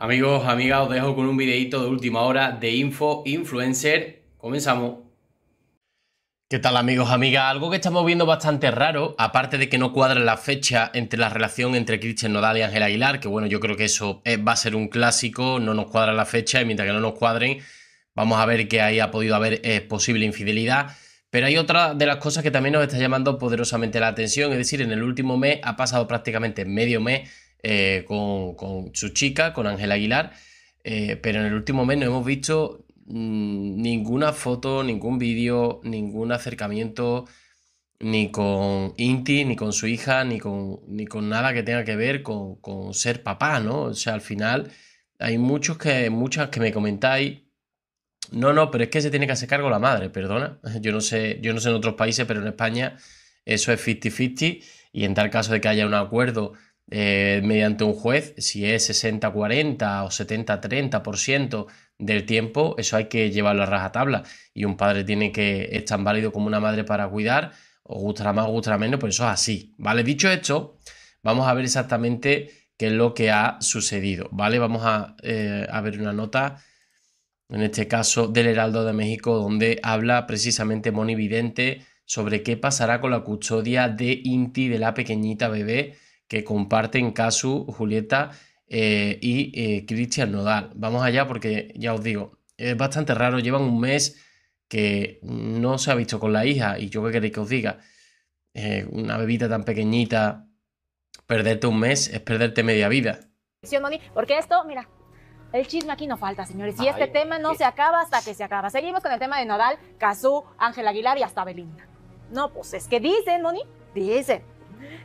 Amigos, amigas, os dejo con un videito de última hora de Info Influencer. Comenzamos. ¿Qué tal amigos, amigas? Algo que estamos viendo bastante raro, aparte de que no cuadra la fecha entre la relación entre Christian Nodal y Ángel Aguilar, que bueno, yo creo que eso eh, va a ser un clásico, no nos cuadra la fecha y mientras que no nos cuadren, vamos a ver que ahí ha podido haber eh, posible infidelidad. Pero hay otra de las cosas que también nos está llamando poderosamente la atención, es decir, en el último mes ha pasado prácticamente medio mes eh, con, su chica, con Ángel Aguilar, eh, pero en el último mes no hemos visto mm, ninguna foto, ningún vídeo, ningún acercamiento ni con Inti, ni con su hija, ni con, ni con nada que tenga que ver con, ser papá, ¿no? O sea, al final hay muchos que, muchas que me comentáis no, no, pero es que se tiene que hacer cargo la madre, perdona. Yo no sé, yo no sé en otros países, pero en España eso es 50-50 y en tal caso de que haya un acuerdo eh, mediante un juez, si es 60-40 o 70-30% del tiempo, eso hay que llevarlo a rajatabla. Y un padre tiene que, es tan válido como una madre para cuidar, o gustará más o gustará menos, pero pues eso es así. ¿Vale? Dicho esto, vamos a ver exactamente qué es lo que ha sucedido. ¿Vale? Vamos a, eh, a ver una nota, en este caso del Heraldo de México, donde habla precisamente Moni Vidente sobre qué pasará con la custodia de Inti de la pequeñita bebé que comparten Casu, Julieta eh, y eh, Cristian Nodal. Vamos allá porque ya os digo, es bastante raro, llevan un mes que no se ha visto con la hija y yo qué queréis que os diga, una bebita tan pequeñita, perderte un mes es perderte media vida. Porque esto, mira, el chisme aquí no falta, señores. Y este tema no se acaba hasta que se acaba. Seguimos con el tema de Nodal, Casu, Ángel Aguilar y hasta Belinda. No, pues es que dicen, Moni, dicen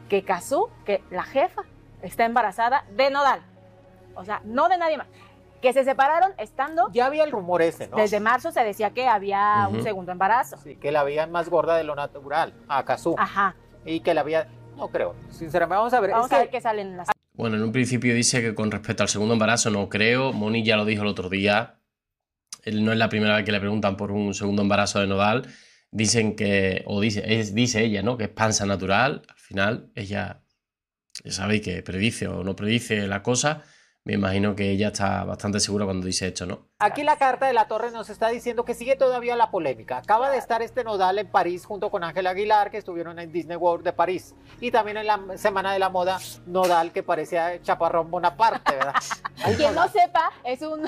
que Kazú, que la jefa, está embarazada de Nodal. O sea, no de nadie más. Que se separaron estando. Ya había el rumor ese, ¿no? Desde marzo se decía que había un segundo embarazo. Sí, que la habían más gorda de lo natural, a Kazú. Ajá. Y que la había. No creo. Sinceramente, vamos a ver. Vamos a ver salen Bueno, en un principio dice que con respecto al segundo embarazo no creo. Moni ya lo dijo el otro día. no es la primera vez que le preguntan por un segundo embarazo de Nodal dicen que, o dice, es, dice ella, ¿no? Que es panza natural. Al final, ella, ya sabéis que predice o no predice la cosa. Me imagino que ella está bastante segura cuando dice esto, ¿no? Aquí la carta de la Torre nos está diciendo que sigue todavía la polémica. Acaba de estar este nodal en París junto con Ángel Aguilar, que estuvieron en Disney World de París. Y también en la Semana de la Moda Nodal, que parecía Chaparrón Bonaparte, ¿verdad? Quien no sepa, es un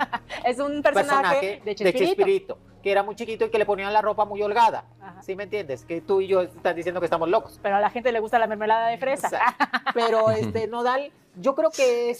es un personaje, de, Chespirito. que era muy chiquito y que le ponían la ropa muy holgada. Si ¿Sí me entiendes? Que tú y yo estás diciendo que estamos locos. Pero a la gente le gusta la mermelada de fresa. pero este Nodal, yo creo que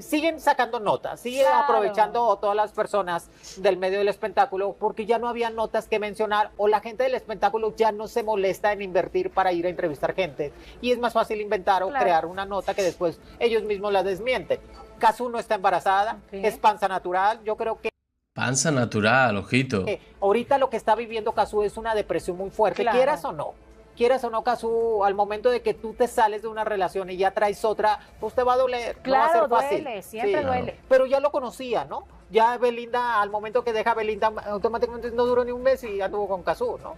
siguen sacando notas, siguen aprovechando todas las personas del medio del espectáculo porque ya no había notas que mencionar o la gente del espectáculo ya no se molesta en invertir para ir a entrevistar gente y es más fácil inventar o crear una nota que después ellos mismos la desmienten. Casu no está embarazada, es panza natural. Yo creo que. Panza natural, ojito. Eh, ahorita lo que está viviendo Casu es una depresión muy fuerte, quieras o no. Quieras o no, Casu, al momento de que tú te sales de una relación y ya traes otra, pues te va a doler. Claro, duele, siempre duele. Pero ya lo conocía, ¿no? Ya Belinda, al momento que deja Belinda, automáticamente no duró ni un mes y ya tuvo con Casu, ¿no?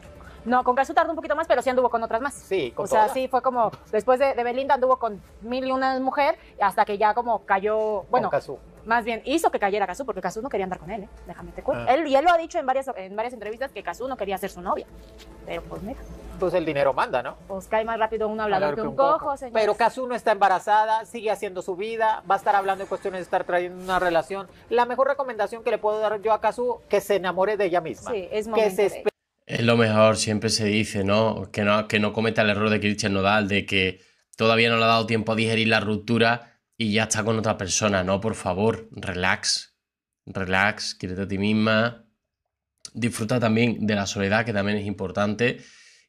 No, con Casu tardó un poquito más, pero sí anduvo con otras más. Sí, con O sea, sí fue como, después de, Belinda anduvo con mil y una mujer, hasta que ya como cayó, bueno, más bien hizo que cayera Casu, porque Cazú no quería andar con él, ¿eh? déjame te cuento. Ah. Él, y él lo ha dicho en varias, en varias entrevistas que Cazú no quería ser su novia, pero pues mira. Pues el dinero manda, ¿no? Pues cae más rápido un hablador que un, cojo, señor. Pero Casu no está embarazada, sigue haciendo su vida, va a estar hablando de cuestiones de estar trayendo una relación. La mejor recomendación que le puedo dar yo a Cazú, que se enamore de ella misma. Sí, es momento que se es lo mejor, siempre se dice, ¿no? Que no, que no cometa el error de Christian Nodal, de que todavía no le ha dado tiempo a digerir la ruptura y ya está con otra persona. No, por favor, relax. Relax, quédate a ti misma. Disfruta también de la soledad, que también es importante.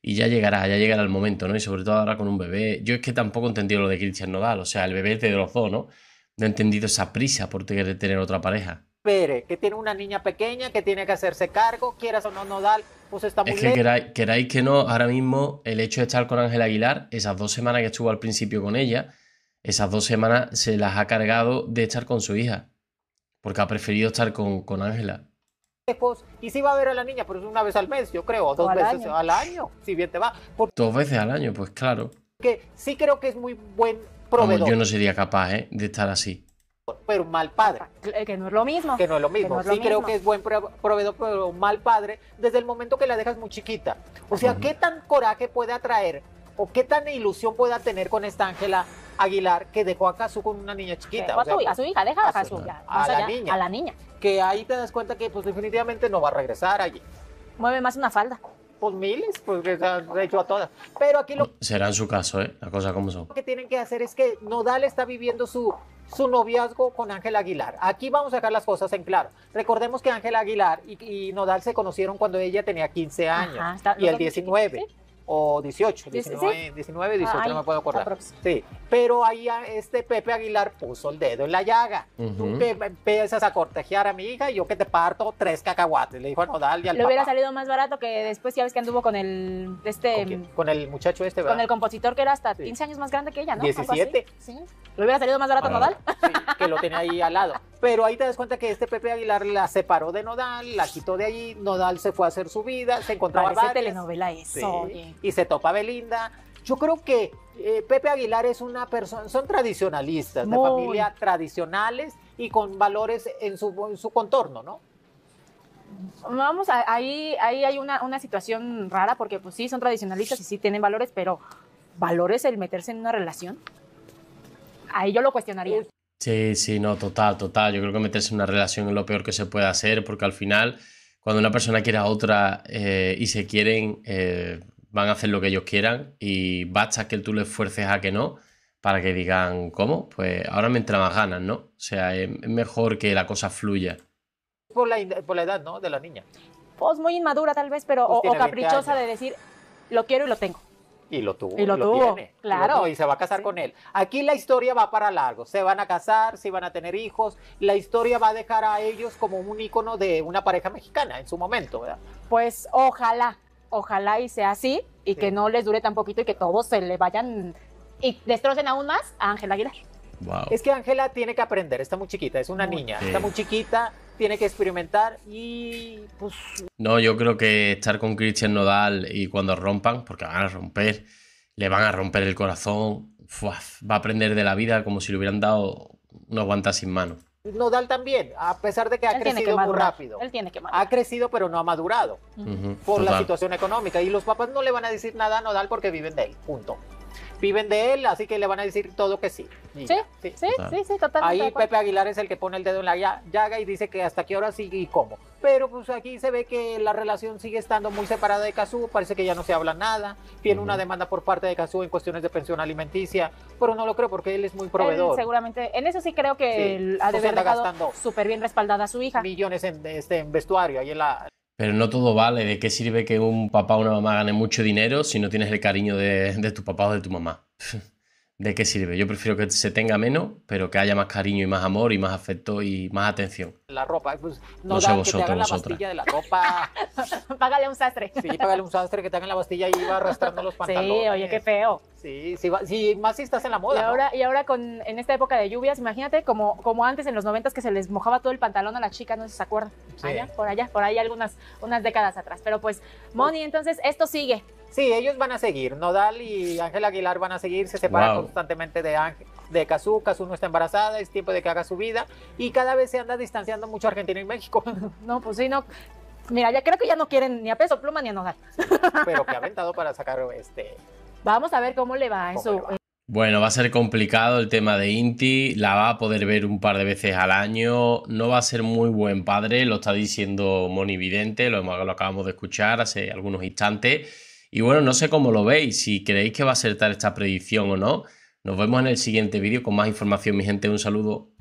Y ya llegará, ya llegará el momento, ¿no? Y sobre todo ahora con un bebé. Yo es que tampoco he entendido lo de Christian Nodal, o sea, el bebé es de los ¿no? No he entendido esa prisa por tener otra pareja. Pere, que tiene una niña pequeña que tiene que hacerse cargo, quieras o no, Nodal pues es que queráis, que no, ahora mismo el hecho de estar con Ángela Aguilar, esas dos semanas que estuvo al principio con ella, esas dos semanas se las ha cargado de estar con su hija, porque ha preferido estar con Ángela. y si va a ver a la niña, pero es una vez al mes, yo creo, dos veces al año, si bien te va. Dos veces al año, pues claro. Que sí creo que es muy buen proveedor. yo no sería capaz ¿eh? de estar así pero mal padre. Ah, eh, que no es lo mismo. Que no es lo mismo. sí creo que es buen proveedor, pero mal padre desde el momento que la dejas muy chiquita. O sea, ¿qué tan coraje puede atraer o qué tan ilusión pueda tener con esta Ángela Aguilar que dejó a Kazu con una niña chiquita? a, su, hija, deja a, A la niña. Que ahí te das cuenta que pues definitivamente no va a regresar allí. Mueve más una falda. Pues miles, pues que se han hecho a todas. Pero aquí lo. Será en su caso, ¿eh? La cosa como son. Lo que tienen que hacer es que Nodal está viviendo su, su noviazgo con Ángel Aguilar. Aquí vamos a sacar las cosas en claro. Recordemos que Ángel Aguilar y, Nodal se conocieron cuando ella tenía 15 años y el 19 o 18, 19, 18, no me puedo acordar. Sí, pero ahí este Pepe Aguilar puso el dedo en la llaga. Tú empiezas a cortejear a mi hija y yo que te parto tres cacahuates. Le dijo, no, dale al Le hubiera salido más barato que después ya ves que anduvo con el este ¿Con, el muchacho este, ¿verdad? Con el compositor que era hasta 15 años más grande que ella, ¿no? 17. Sí. Le hubiera salido más barato Nodal. Sí, que lo tenía ahí al lado. Pero ahí te das cuenta que este Pepe Aguilar la separó de Nodal, la quitó de allí, Nodal se fue a hacer su vida, se encontraba Parece varias, telenovela eso. y se topa Belinda. Yo creo que eh, Pepe Aguilar es una persona, son tradicionalistas, de familia tradicionales y con valores en su, contorno, ¿no? Vamos, ahí, ahí hay una, una situación rara porque pues sí, son tradicionalistas y sí tienen valores, pero ¿valores el meterse en una relación? Ahí yo lo cuestionaría. Sí, sí, no, total, total. Yo creo que meterse en una relación es lo peor que se puede hacer, porque al final, cuando una persona quiere a otra eh, y se quieren, eh, van a hacer lo que ellos quieran y basta que tú le esfuerces a que no para que digan, ¿cómo? Pues ahora me entra más ganas, ¿no? O sea, es mejor que la cosa fluya. Por la, edad, ¿no? De la niña. Pues muy inmadura tal vez, pero o pues caprichosa de decir, lo quiero y lo tengo. Y lo tuvo. Y lo, tuvo. claro. y se va a casar con él. Aquí la historia va para largo. Se van a casar, si van a tener hijos. La historia va a dejar a ellos como un icono de una pareja mexicana en su momento, ¿verdad? Pues ojalá, ojalá y sea así y que no les dure tan poquito y que todos se le vayan y destrocen aún más a Ángel Aguilar. Es que Ángela tiene que aprender, está muy chiquita, es una niña, está muy chiquita, tiene que experimentar y pues... No, yo creo que estar con Christian Nodal y cuando rompan, porque van a romper, le van a romper el corazón, va a aprender de la vida como si le hubieran dado una guantas sin mano. Nodal también, a pesar de que ha crecido muy rápido. Ha crecido pero no ha madurado por la situación económica y los papás no le van a decir nada a Nodal porque viven de él, punto viven de él, así que le van a decir todo que sí. Sí, sí, sí, sí, totalmente. Ahí Pepe Aguilar es el que pone el dedo en la llaga y dice que hasta qué hora sigue y cómo. Pero pues aquí se ve que la relación sigue estando muy separada de Cazú, parece que ya no se habla nada, tiene una demanda por parte de Cazú en cuestiones de pensión alimenticia, pero no lo creo porque él es muy proveedor. seguramente, en eso sí creo que ha de súper bien respaldada a su hija. Millones en, este, vestuario, ahí en la... Pero no todo vale. ¿De qué sirve que un papá o una mamá gane mucho dinero si no tienes el cariño de, de tu papá o de tu mamá? ¿de qué sirve? Yo prefiero que se tenga menos, pero que haya más cariño y más amor y más afecto y más atención. La ropa, pues no, no sé vosotros, que te hagan vosotras. la pastilla de la ropa. págale a un sastre. Sí, págale a un sastre que te hagan la pastilla y va arrastrando los pantalones. Sí, oye, qué feo. Sí, sí, sí, más si estás en la moda. Y ahora, y ahora con, en esta época de lluvias, imagínate como, como antes en los noventas que se les mojaba todo el pantalón a las chicas, no sé si se acuerdan. Sí. Allá, por allá, por ahí algunas unas décadas atrás. Pero pues, Moni, entonces esto sigue. Sí, ellos van a seguir. Nodal y Ángel Aguilar van a seguir. Se separan constantemente de Ángel, de Cazú. Cazú no está embarazada. Es tiempo de que haga su vida. Y cada vez se anda distanciando mucho Argentina y México. No, pues sí, no. Mira, ya creo que ya no quieren ni a peso pluma ni a Nodal. pero que ha aventado para sacarlo este. Vamos a ver cómo le va eso Bueno, va a ser complicado el tema de Inti, la va a poder ver un par de veces al año, no va a ser muy buen padre, lo está diciendo Moni Vidente, lo acabamos de escuchar hace algunos instantes. Y bueno, no sé cómo lo veis, si creéis que va a acertar esta predicción o no. Nos vemos en el siguiente vídeo con más información, mi gente. Un saludo.